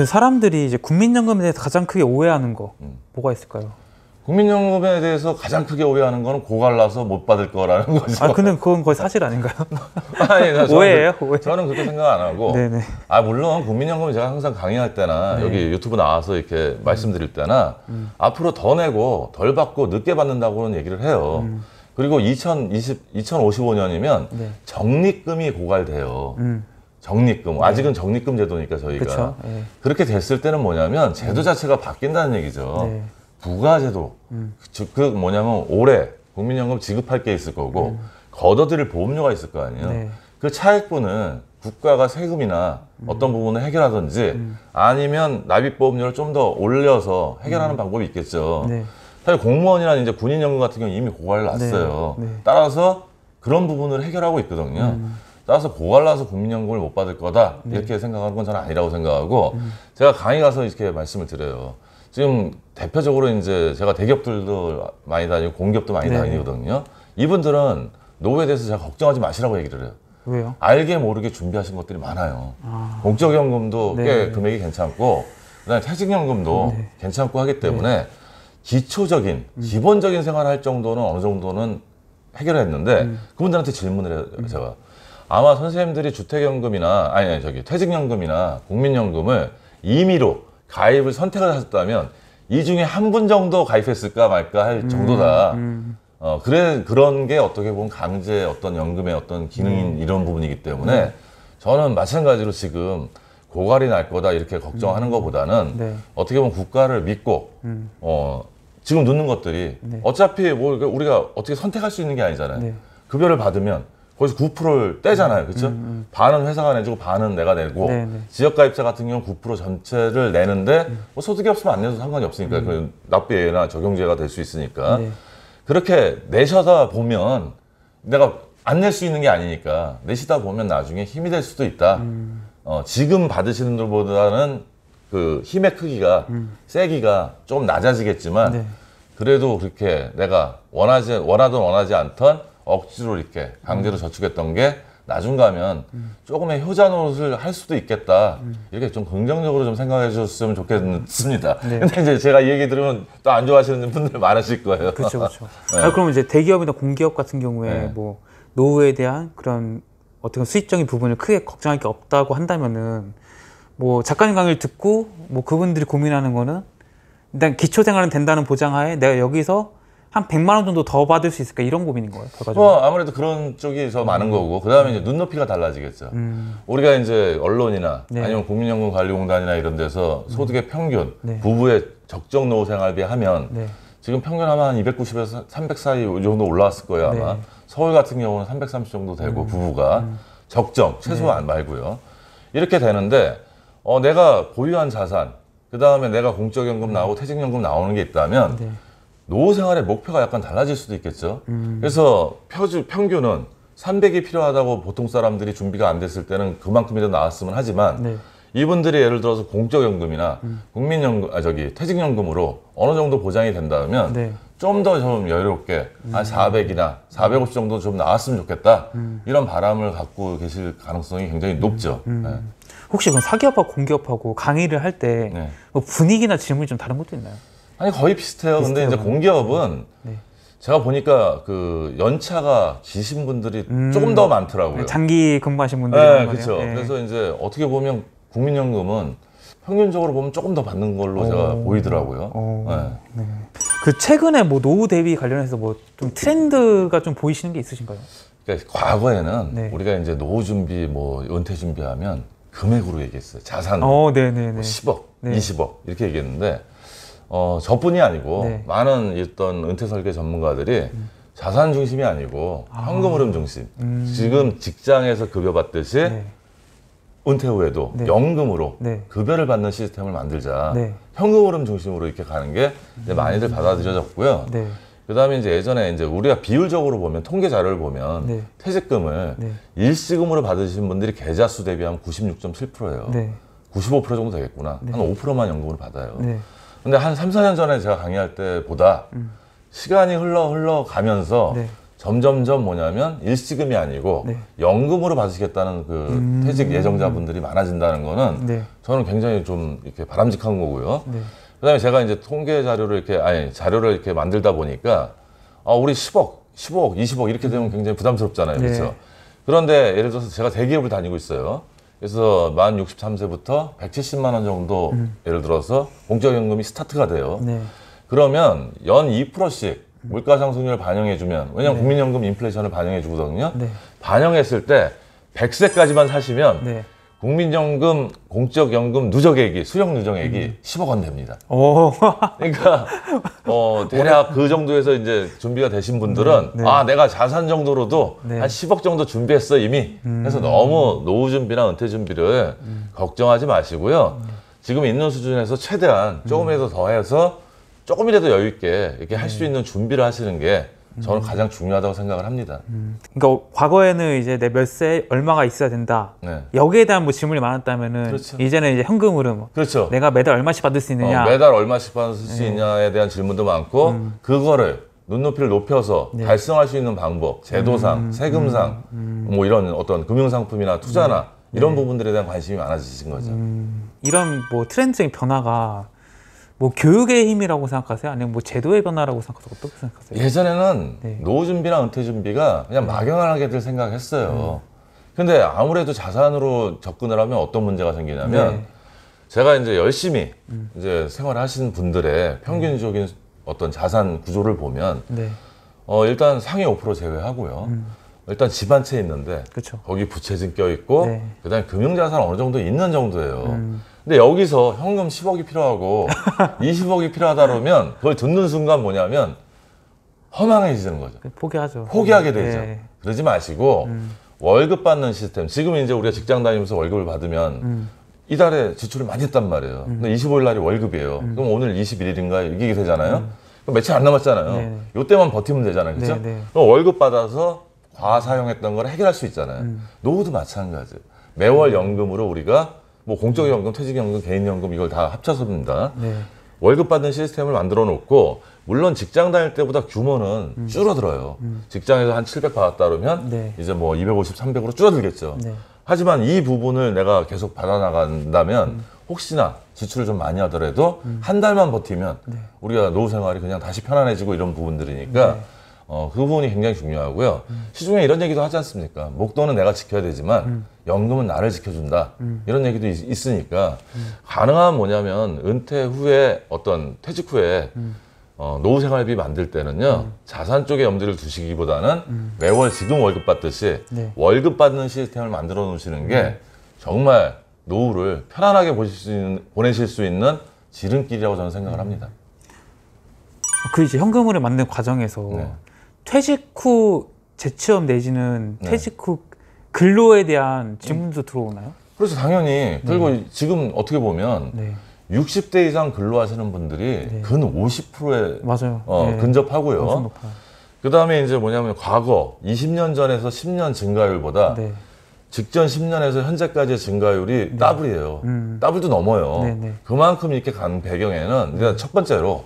그 사람들이 이제 국민연금에 대해서 가장 크게 오해하는 거 음. 뭐가 있을까요? 국민연금에 대해서 가장 크게 오해하는 거는 고갈라서 못 받을 거라는 거죠. 아, 근데 그건 거의 사실 아닌가요? 아니, 그러니까 오해예요? 오해. 저는 그렇게 생각 안 하고. 네네. 아, 물론 국민연금 제가 항상 강의할 때나 네. 여기 유튜브 나와서 이렇게 음. 말씀드릴 때나 음. 앞으로 더 내고 덜 받고 늦게 받는다고는 얘기를 해요. 음. 그리고 2020, 2055년이면 네. 적립금이 고갈돼요. 음. 적립금 네. 아직은 적립금 제도니까 저희가 네. 그렇게 됐을 때는 뭐냐면 제도 음. 자체가 바뀐다는 얘기죠. 네. 부가제도 음. 즉그 뭐냐면 올해 국민연금 지급할 게 있을 거고 음. 걷어들일 보험료가 있을 거 아니에요. 네. 그 차액분은 국가가 세금이나 음. 어떤 부분을 해결하든지 음. 아니면 납입 보험료를 좀 더 올려서 해결하는 음. 방법이 있겠죠. 네. 사실 공무원이나 이제 군인연금 같은 경우 는 이미 고갈을 났어요. 네. 따라서 그런 부분을 해결하고 있거든요. 따라서 보관라서 국민연금을 못 받을 거다 네. 이렇게 생각하는 건 저는 아니라고 생각하고 제가 강의 가서 이렇게 말씀을 드려요. 지금 대표적으로 이제 제가 대기업들도 많이 다니고 공기업도 많이 네. 다니거든요. 이분들은 노후에 대해서 제가 걱정하지 마시라고 얘기를 해요. 왜요? 알게 모르게 준비하신 것들이 많아요. 아... 공적연금도 네. 꽤 금액이 괜찮고, 그다음에 퇴직연금도 네. 괜찮고 하기 때문에 네. 기초적인, 음. 기본적인 생활할 정도는 어느 정도는 해결했는데 을 음. 그분들한테 질문을 해요, 제가. 음. 아마 선생님들이 주택연금이나 아니, 아니 저기 퇴직연금이나 국민연금을 임의로 가입을 선택을 하셨다면 이 중에 한 분 정도 가입했을까 말까 할 정도다. 음, 음. 어 그래 그런 게 어떻게 보면 강제 어떤 연금의 어떤 기능인 음. 이런 부분이기 때문에 저는 마찬가지로 지금 고갈이 날 거다 이렇게 걱정하는 음. 것보다는 네. 어떻게 보면 국가를 믿고 음. 어 지금 넣는 것들이 네. 어차피 뭐 우리가 어떻게 선택할 수 있는 게 아니잖아요. 네. 급여를 받으면 거기서 9%를 떼잖아요. 그렇죠? 음, 음. 반은 회사가 내주고 반은 내가 내고 네, 네. 지역가입자 같은 경우 는9% 전체를 내는데 음. 뭐 소득이 없으면 안 내도 상관이 없으니까 음. 그 납부예나 외 적용제가 될 수 있으니까 네. 그렇게 내셔다 보면 내가 안 낼 수 있는 게 아니니까 내시다 보면 나중에 힘이 될 수도 있다. 음. 어, 지금 받으시는 분보다는 그 힘의 크기가 세기가 조금 낮아지겠지만 네. 그래도 그렇게 내가 원하지 원하든 원하지 않던 억지로 이렇게 강제로 저축했던 게 나중 가면 조금의 효자 노릇을 할 수도 있겠다. 이렇게 좀 긍정적으로 좀 생각해 주셨으면 좋겠습니다. 네. 근데 이제 제가 이 얘기 들으면 또 안 좋아하시는 분들 많으실 거예요. 그렇죠, 그렇죠. 네. 아, 그러면 이제 대기업이나 공기업 같은 경우에 네. 뭐 노후에 대한 그런 어떤 수익적인 부분을 크게 걱정할 게 없다고 한다면은 뭐 작가님 강의를 듣고 뭐 그분들이 고민하는 거는 일단 기초 생활은 된다는 보장하에 내가 여기서 한 100만 원 정도 더 받을 수 있을까 이런 고민인 거예요. 결과적으로. 뭐 아무래도 그런 쪽이 더 많은 음. 거고 그다음에 이제 눈높이가 달라지겠죠. 음. 우리가 이제 언론이나 네. 아니면 국민연금관리공단이나 이런 데서 소득의 평균 네. 부부의 적정 노후 생활비 하면 네. 지금 평균 아마 한 290에서 300 사이 정도 올라왔을 거예요 아마 네. 서울 같은 경우는 330 정도 되고 음. 부부가 음. 적정 최소 안 네. 말고요 이렇게 되는데 어 내가 보유한 자산 그 다음에 내가 공적연금 나오고 퇴직연금 나오는 게 있다면. 네. 노후 생활의 목표가 약간 달라질 수도 있겠죠. 음. 그래서 표준 평균은 300이 필요하다고 보통 사람들이 준비가 안 됐을 때는 그만큼이라도 나왔으면 하지만 네. 이분들이 예를 들어서 공적연금이나 음. 국민연금 아 저기 퇴직연금으로 어느 정도 보장이 된다면 네. 좀더좀 좀 여유롭게 음. 한 400이나 450 정도 좀 나왔으면 좋겠다 음. 이런 바람을 갖고 계실 가능성이 굉장히 음. 높죠. 음. 네. 혹시 그럼 사기업하고 공기업하고 강의를 할 때뭐 네. 분위기나 질문이 좀 다른 것도 있나요? 아니 거의 비슷해요. 비슷해요. 근데 이제 공기업은 네. 제가 보니까 그 연차가 기신 분들이 음, 조금 더 많더라고요. 네, 장기 근무하신 분들이 네, 그렇죠. 네. 그래서 이제 어떻게 보면 국민연금은 평균적으로 보면 조금 더 받는 걸로 오, 제가 보이더라고요. 오, 네. 네. 그 최근에 뭐 노후 대비 관련해서 뭐 좀 트렌드가 좀 보이시는 게 있으신가요? 그러니까 과거에는 네. 우리가 이제 노후 준비 뭐 은퇴 준비하면 금액으로 얘기했어요. 자산으로 어, 네, 네, 뭐 10억, 20억 이렇게 얘기했는데 어, 저뿐이 아니고 네. 많은 어떤 은퇴 설계 전문가들이 음. 자산 중심이 아니고 아. 현금 흐름 중심. 음. 지금 직장에서 급여 받듯이 네. 은퇴 후에도 네. 연금으로 네. 급여를 받는 시스템을 만들자. 네. 현금 흐름 중심으로 이렇게 가는 게 이제 많이들 음. 받아들여졌고요. 네. 그다음에 이제 예전에 이제 우리가 비율적으로 보면 통계 자료를 보면 퇴직금을 일시금으로 받으신 분들이 계좌 수 대비하면 96.7%예요. 95% 정도 되겠구나. 한 5%만 연금으로 받아요. 근데 한 3, 4년 전에 제가 강의할 때보다 음. 시간이 흘러 흘러 가면서 네. 점점점 뭐냐면 일시금이 아니고 네. 연금으로 받으시겠다는 그 음... 퇴직 예정자분들이 많아진다는 거는 네. 저는 굉장히 좀 이렇게 바람직한 거고요. 네. 그다음에 제가 이제 통계 자료를 이렇게 아니 자료를 이렇게 만들다 보니까 아 우리 10억, 15억, 20억 이렇게 되면 굉장히 부담스럽잖아요, 네. 그렇죠? 그런데 예를 들어서 제가 대기업을 다니고 있어요. 그래서 만 63세부터 170만 원 정도 음. 예를 들어서 공적연금이 스타트가 돼요. 네. 그러면 연 2%씩 물가 상승률 을 반영해 주면 왜냐면 네. 국민연금 인플레이션을 반영해 주거든요. 네. 반영했을 때 100세까지만 사시면 네. 국민연금 공적연금 누적액이 수령 누적액이 음. 10억 원 됩니다. 오. 그러니까 어 대략 그 정도에서 이제 준비가 되신 분들은 네. 아 네. 내가 자산 정도로도 네. 한 10억 정도 준비했어 이미. 음. 그래서 너무 노후 준비나 은퇴 준비를 음. 걱정하지 마시고요. 음. 지금 있는 수준에서 최대한 조금이라도 음. 더해서 조금이라도 여유 있게 이렇게 할수 네. 있는 준비를 하시는 게 저는 음. 가장 중요하다고 생각을 합니다. 음. 그러니까 과거에는 이제 내 몇세 얼마가 있어야 된다. 네. 여기에 대한 뭐 질문이 많았다면 그렇죠. 이제는 이제 현금 흐름. 뭐 그렇죠. 내가 매달 얼마씩 받을 수 있느냐. 어, 매달 얼마씩 받을 수 네. 있냐에 대한 질문도 많고 음. 그거를 눈높이를 높여서 네. 달성할 수 있는 방법, 제도상, 음, 세금상, 음, 음. 뭐 이런 어떤 금융상품이나 투자나 네. 이런 네. 부분들에 대한 관심이 많아지신 거죠. 이런 뭐트렌드적 변화가 뭐 교육의 힘이라고 생각하세요? 아니면 뭐 제도의 변화라고 생각하세요? 어떻게 생각하세요? 예전에는 네. 노후 준비나 은퇴 준비가 그냥 막연하게들 생각했어요. 음. 근데 아무래도 자산으로 접근을 하면 어떤 문제가 생기냐면 네. 제가 이제 열심히 음. 이제 생활하시는 분들의 평균적인 네. 어떤 자산 구조를 보면 네. 어, 일단 상위 5% 제외하고요. 음. 일단 집 한 채 있는데 그쵸. 거기 부채진 껴 있고 네. 그다음에 금융 자산 어느 정도 있는 정도예요. 음. 근데 여기서 현금 10억이 필요하고 20억이 필요하다 그러면 그걸 듣는 순간 뭐냐면 허망해지는 거죠. 네, 포기하죠. 포기하게 네. 되죠. 네. 그러지 마시고 음. 월급 받는 시스템. 지금 이제 우리가 직장 다니면서 월급을 받으면 음. 이달에 지출을 많이 했단 말이에요. 음. 근데 25일 날이 월급이에요. 음. 그럼 오늘 21일인가 이게 되잖아요. 음. 그럼 며칠 안 남았잖아요. 네. 이때만 버티면 되잖아요. 그죠? 네, 네, 그럼 월급 받아서 과사용했던 걸 해결할 수 있잖아요. 음. 노후도 마찬가지예요. 매월 연금으로 우리가 뭐 공적연금, 퇴직연금, 개인연금 이걸 다 합쳐서입니다. 네. 월급 받는 시스템을 만들어 놓고 물론 직장 다닐 때보다 규모는 음. 줄어들어요. 음. 직장에서 한 700 받았다 그러면 네. 이제 뭐 250, 300으로 줄어들겠죠. 네. 하지만 이 부분을 내가 계속 받아나간다면 음. 혹시나 지출을 좀 많이 하더라도 음. 한 달만 버티면 네. 우리가 노후 생활이 그냥 다시 편안해지고 이런 부분들이니까 네. 어, 그 부분이 굉장히 중요하고요. 음. 시중에 이런 얘기도 하지 않습니까? 목돈은 내가 지켜야 되지만 음. 연금은 나를 지켜준다. 음. 이런 얘기도 있, 으니까 가능한 뭐냐면 은퇴 후에 어떤 퇴직 후에 어, 노후 생활비 만들 때는요 자산 쪽에 염두를 두시기보다는 매월 지금 월급 받듯이 네. 월급 받는 시스템을 만들어 놓으시는 게 정말 노후를 편안하게 보실 수 있는, 보내실 수 있는 지름길이라고 저는 생각을 합니다. 그 이제 현금으로 만든 과정에서 네. 퇴직 후 재취업 내지는 네. 퇴직 후 근로에 대한 질문도 들어오나요? 그래서 당연히 네. 그리고 지금 어떻게 보면 60대 이상 근로하시는 분들이 근 50%에 맞아요. 어, 근접하고요. 그 다음에 이제 뭐냐면 과거 20년 전에서 10년 증가율보다 네. 직전 10년에서 현재까지의 증가율이 네. 더블이에요. 음. 더블도 넘어요. 네네. 그만큼 이렇게 간 배경에는 일단 그러니까 첫 번째로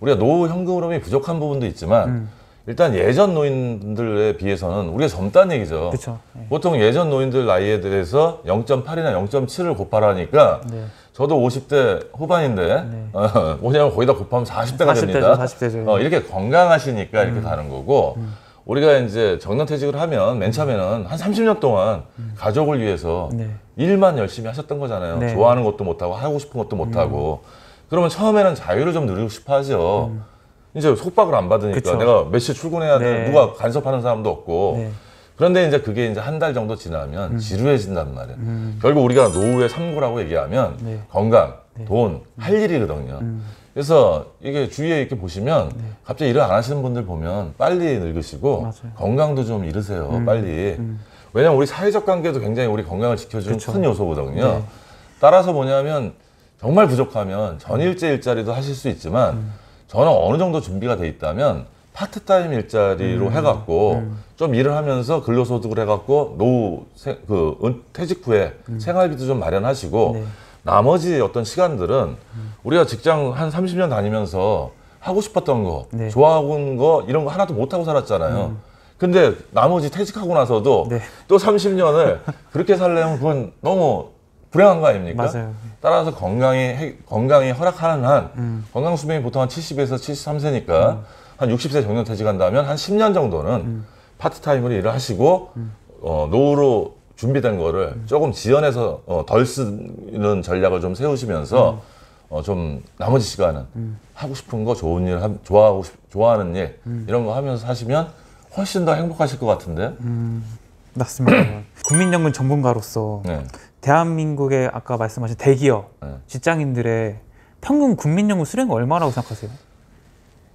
우리가 노후 현금 흐름이 부족한 부분도 있지만 음. 일단 예전 노인들에 비해서는 우리가 젊다는 얘기죠. 그쵸, 예. 보통 예전 노인들 나이에 대해서 0.8이나 0.7을 곱하라니까 네. 저도 50대 후반인데 네. 어, 왜냐면 거의 다 곱하면 40대가 40대죠, 됩니다. 40대죠. 어, 이렇게 건강하시니까 음. 이렇게 가는 거고 음. 우리가 이제 정년퇴직을 하면 맨 처음에는 한 30년 동안 음. 음. 가족을 위해서 네. 일만 열심히 하셨던 거잖아요. 네. 좋아하는 것도 못하고 하고 싶은 것도 못하고 음. 그러면 처음에는 자유를 좀 누리고 싶어 하죠. 음. 이제 속박을 안 받으니까 그쵸. 내가 몇 시에 출근해야 돼. 네. 누가 간섭하는 사람도 없고. 네. 그런데 이제 그게 이제 한 달 정도 지나면 음. 지루해진단 말이에요. 음. 결국 우리가 노후의 삼고라고 얘기하면 네. 건강, 네. 돈, 음. 할 일이거든요. 음. 그래서 이게 주위에 이렇게 보시면 네. 갑자기 일을 안 하시는 분들 보면 빨리 늙으시고 맞아요. 건강도 좀 잃으세요, 음. 빨리. 음. 왜냐면 우리 사회적 관계도 굉장히 우리 건강을 지켜주는 그쵸. 큰 요소거든요. 네. 따라서 뭐냐면 정말 부족하면 전일제 일자리도 하실 수 있지만 저는 어느 정도 준비가 돼 있다면 파트타임 일자리로 음. 해갖고 음. 좀 일을 하면서 근로소득을 해갖고 노후 세, 그 퇴직 후에 음. 생활비도 좀 마련하시고 네. 나머지 어떤 시간들은 우리가 직장 한 30년 다니면서 하고 싶었던 거, 네. 좋아하는 거 이런 거 하나도 못 하고 살았잖아요. 음. 근데 나머지 퇴직하고 나서도 네. 또 30년을 그렇게 살려면 그건 너무 불행한 거 아닙니까? 맞아요. 따라서 건강이 건강이 허락하는 한 음. 건강 수명이 보통 한 70에서 73세니까 음. 한 60세 정년 퇴직한다면 한 10년 정도는 음. 파트타임으로 일을 하시고 음. 어, 노후로 준비된 거를 음. 조금 지연해서 어, 덜 쓰는 전략을 좀 세우시면서 음. 어, 좀 나머지 시간은 하고 싶은 거 좋은 일, 하, 좋아하고 싶, 좋아하는 일 이런 거 하면서 하시면 훨씬 더 행복하실 것 같은데. 맞습니다. 국민연금 전문가로서 네. 대한민국의 아까 말씀하신 대기업 네. 직장인들의 평균 국민연금 수령이 얼마라고 생각하세요?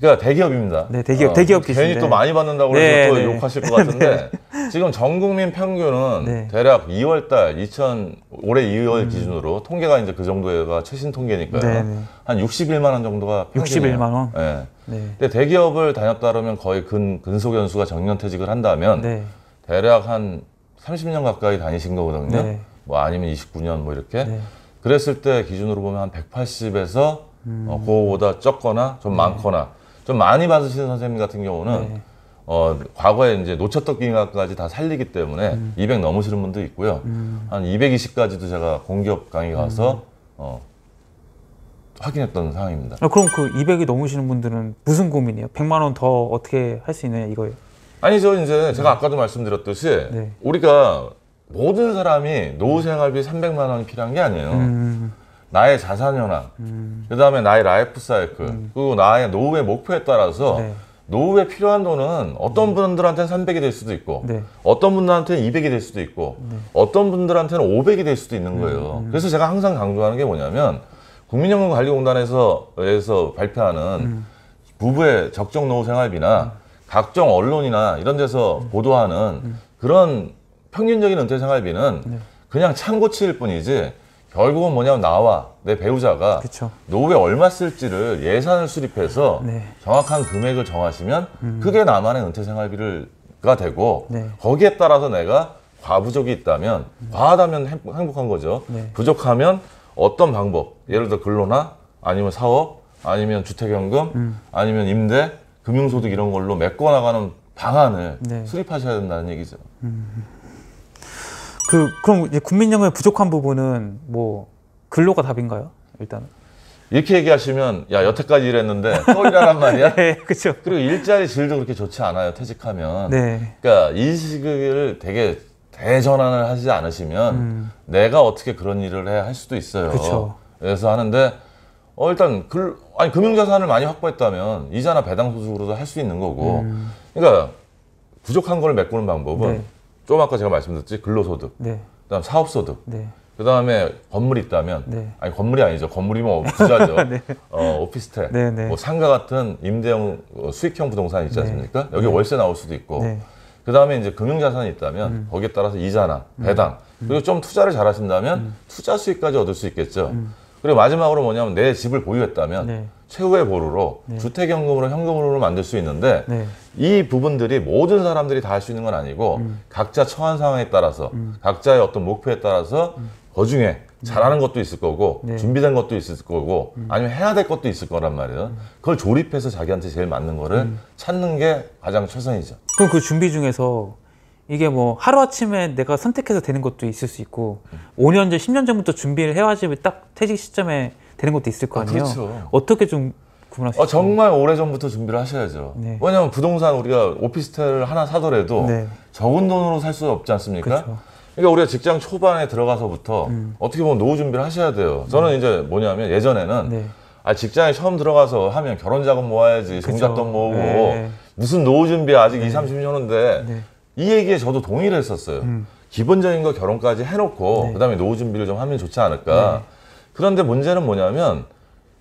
그러니까 대기업입니다. 네, 대기업, 어, 대기업 괜히 또 많이 받는다고 그래서 네, 또 네. 욕하실 것 같은데 네. 지금 전 국민 평균은 네. 대략 2월달 2000 올해 2월 음. 기준으로 통계가 이제 그 정도가 최신 통계니까요. 한 61만 원 정도가 평균이에요. 61만 원. 네. 근데 대기업을 다녔다 그면 거의 근 근속 연수가 정년 퇴직을 한다면 대략 한 30년 가까이 다니신 거거든요. 뭐 아니면 29년 뭐 이렇게 네. 그랬을 때 기준으로 보면 한 180에서 음. 어, 그거보다 적거나 좀 네. 많거나 좀 많이 받으시는 선생님 같은 경우는 네. 어, 과거에 이제 놓쳤던 기간까지 다 살리기 때문에 음. 200 넘으시는 분도 있고요. 음. 한 220까지도 제가 공기업 강의 가서 음. 어, 확인했던 상황입니다. 아, 그럼 그 200이 넘으시는 분들은 무슨 고민이에요? 100만 원 더 어떻게 할 수 있느냐 이거예요? 아니죠. 이제 제가 네. 아까도 말씀드렸듯이 네. 우리가 모든 사람이 노후 음. 생활비 300만 원이 필요한 게 아니에요. 음. 나의 자산 현황, 음. 그 다음에 나의 라이프 사이클, 음. 그리고 나의 노후의 목표에 따라서 네. 노후에 필요한 돈은 어떤 음. 분들한테는 300이 될 수도 있고, 네. 어떤 분들한테는 200이 될 수도 있고, 네. 어떤 분들한테는 500이 될 수도 있는 음. 거예요. 그래서 제가 항상 강조하는 게 뭐냐면 국민연금관리공단에서 에서 발표하는 부부의 적정 노후 생활비나 각종 언론이나 이런 데서 보도하는 그런 평균적인 은퇴 생활비는 네. 그냥 참고치일 뿐이지 결국은 뭐냐면 나와 내 배우자가 그쵸. 노후에 얼마 쓸지를 예산을 수립해서 네. 정확한 금액을 정하시면 음. 그게 나만의 은퇴 생활비를가 되고 네. 거기에 따라서 내가 과부족이 있다면 음. 과하다면 행복한 거죠. 네. 부족하면 어떤 방법 예를 들어 근로나 아니면 사업 아니면 주택연금 음. 아니면 임대 금융소득 이런 걸로 메꿔 나가는 방안을 네. 수립하셔야 된다는 얘기죠. 음. 그 그럼 이제 국민연금의 부족한 부분은 뭐 근로가 답인가요? 일단은. 이렇게 얘기하시면 야 여태까지 일했는데 또 일하란 말이야. 네, 그렇 그리고 일자리 질도 그렇게 좋지 않아요. 퇴직하면. 네. 그러니까 인식을 되게 대전환을 하지 않으시면 음. 내가 어떻게 그런 일을 해할 수도 있어요. 그쵸. 그래서 하는데 어 일단 글 아니 금융자산을 많이 확보했다면 이자나 배당 소득으로도 할 수 있는 거고. 음. 그러니까 부족한 걸 메꾸는 방법은. 네. 조금 아까 제가 말씀드렸지 근로소득, 네. 그다음 사업소득, 네. 그다음에 건물이 있다면 네. 아니 건물이 아니죠 건물이 뭐 부자죠 네. 어, 오피스텔, 네, 네. 뭐 상가 같은 임대형 어, 수익형 부동산 있지 않습니까? 여기 월세 나올 수도 있고 그다음에 이제 금융자산이 있다면 음. 거기에 따라서 이자나 음. 배당 음. 그리고 좀 투자를 잘하신다면 음. 투자 수익까지 얻을 수 있겠죠. 음. 그리고 마지막으로 뭐냐면 내 집을 보유했다면 최후의 보루로 네. 주택연금으로 현금으로 만들 수 있는데 네. 이 부분들이 모든 사람들이 다 할 수 있는 건 아니고 음. 각자 처한 상황에 따라서 음. 각자의 어떤 목표에 따라서 음. 그중에 음. 잘하는 것도 있을 거고 네. 준비된 것도 있을 거고 음. 아니면 해야 될 것도 있을 거란 말이에요. 음. 그걸 조립해서 자기한테 제일 맞는 거를 찾는 게 가장 최선이죠. 그럼 그 준비 중에서 이게 뭐 하루아침에 내가 선택해서 되는 것도 있을 수 있고 5년 전, 10년 전부터 준비를 해와지딱 퇴직 시점에 되는 것도 있을 거 아, 아니에요. 아, 그렇죠. 어떻게 좀 구분하시죠? 아, 어, 정말 오래 전부터 준비를 하셔야죠. 네. 왜냐하면 부동산 우리가 오피스텔 하나 사더라도 네. 적은 돈으로 살 수 없지 않습니까? 그렇죠. 그러니까 우리가 직장 초반에 들어가서부터 음. 어떻게 보면 노후 준비를 하셔야 돼요. 저는 음. 이제 뭐냐면 예전에는 네. 아 직장에 처음 들어가서 하면 결혼 자금 모아야지, 종잣돈 모으고 네. 무슨 노후 준비 아직 네. 2, 30년인데 네. 이 얘기에 저도 동의를 했었어요. 음. 기본적인 거 결혼까지 해놓고 네. 그다음에 노후 준비를 좀 하면 좋지 않을까. 네. 그런데 문제는 뭐냐면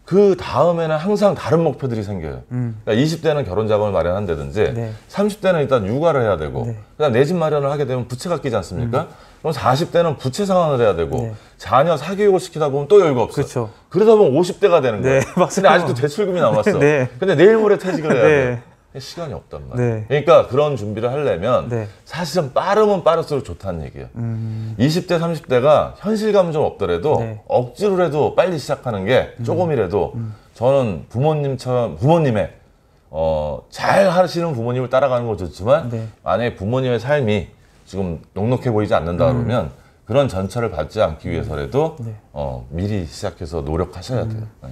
그 다음에는 항상 다른 목표들이 생겨요. 음. 그러니까 20대는 결혼 자금을 마련한다든지, 네. 30대는 일단 육아를 해야 되고, 네. 그다음 그러니까 내 집 마련을 하게 되면 부채가 끼지 않습니까? 음. 그럼 40대는 부채 상환을 해야 되고, 네. 자녀 사교육을 시키다 보면 또 여유가 없어. 그렇죠. 그러다 보면 50대가 되는 네, 거예요. 네, 맞습니다. 근데 아직도 대출금이 남았어. 네. 근데 내일 모레 퇴직을 해야 네. 돼. 시간이 없단 말이에요. 네. 그러니까 그런 준비를 하려면 네. 사실은 빠르면 빠를수록 좋다는 얘기예요. 음. 20대, 30대가 현실감은 좀 없더라도 네. 억지로라도 빨리 시작하는 게 음. 조금이라도 음. 음. 저는 부모님처럼 부모님의 어, 잘 하시는 부모님을 따라가는 거 좋지만 네. 만약에 부모님의 삶이 지금 녹록해 보이지 않는다 음. 그러면 그런 전철을 받지 않기 위해서라도 네. 어, 미리 시작해서 노력하셔야 돼요. 음. 네.